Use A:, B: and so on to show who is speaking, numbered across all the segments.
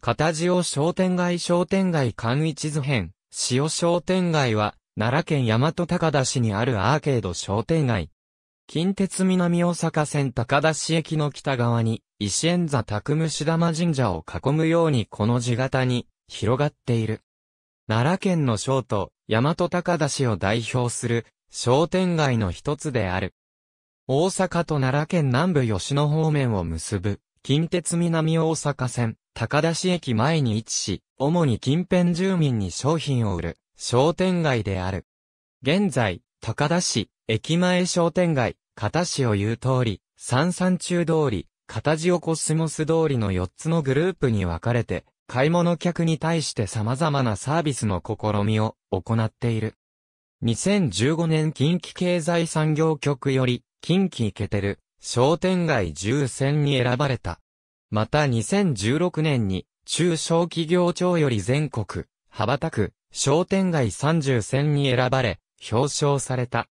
A: 片を商店街商店街館一図編、塩商店街は、奈良県大和高田市にあるアーケード商店街。近鉄南大阪線高田市駅の北側に、石園座拓虫玉神社を囲むようにこの字型に、広がっている。奈良県の省都、大和高田市を代表する、商店街の一つである。大阪と奈良県南部吉野方面を結ぶ、近鉄南大阪線、高田市駅前に位置し、主に近辺住民に商品を売る商店街である。現在、高田市、駅前商店街、片市を言う通り、三三中通り、片をコスモス通りの4つのグループに分かれて、買い物客に対して様々なサービスの試みを行っている。2015年近畿経済産業局より、近畿イケてる商店街10選に選ばれた。また2016年に、中小企業庁より全国、羽ばたく、商店街30選に選ばれ、表彰された。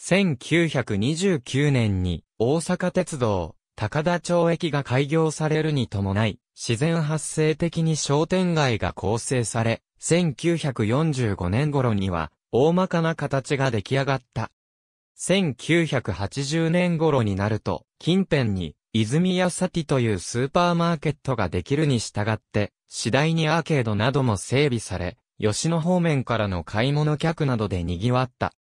A: 1929年に、大阪鉄道、高田町駅が開業されるに伴い、自然発生的に商店街が構成され、1945年頃には、大まかな形が出来上がった。1980年頃になると、近辺に、泉屋サティというスーパーマーケットができるに従って、次第にアーケードなども整備され、吉野方面からの買い物客などで賑わった。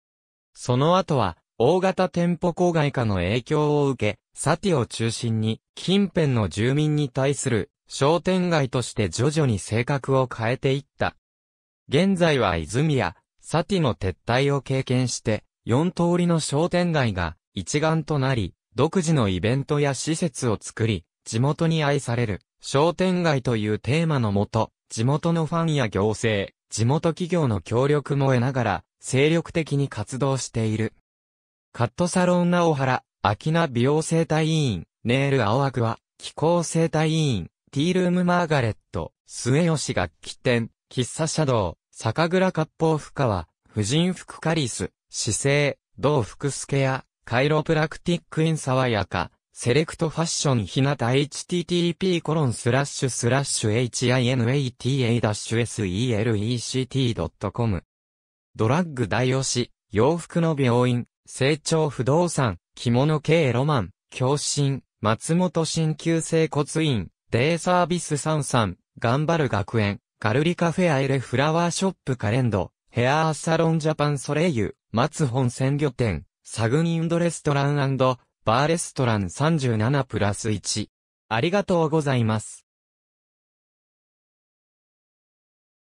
A: その後は、大型店舗郊外化の影響を受け、サティを中心に、近辺の住民に対する商店街として徐々に性格を変えていった。現在は泉谷サティの撤退を経験して、4通りの商店街が一丸となり、独自のイベントや施設を作り、地元に愛される商店街というテーマのもと、地元のファンや行政、地元企業の協力も得ながら、精力的に活動している。カットサロンなおはら、秋ナ美容生態委員、ネイル青枠は、気候生態委員、ティールームマーガレット、末吉楽器店、喫茶シャドウ、酒蔵割烹深は、婦人服カリス、姿勢、同福助や、カイロプラクティックインサワヤカ、セレクトファッションひなた http コロンスラッシュスラッシュ hinata-select.com ドラッグ大推し、洋服の病院、成長不動産、着物系ロマン、共振、松本新旧生骨院、デイサービス33、頑張る学園、ガルリカフェアエレフラワーショップカレンド、ヘアーサロンジャパンソレイユ、松本鮮魚店、サグニンドレストランバーレストラン37プラス1。ありがとうございます。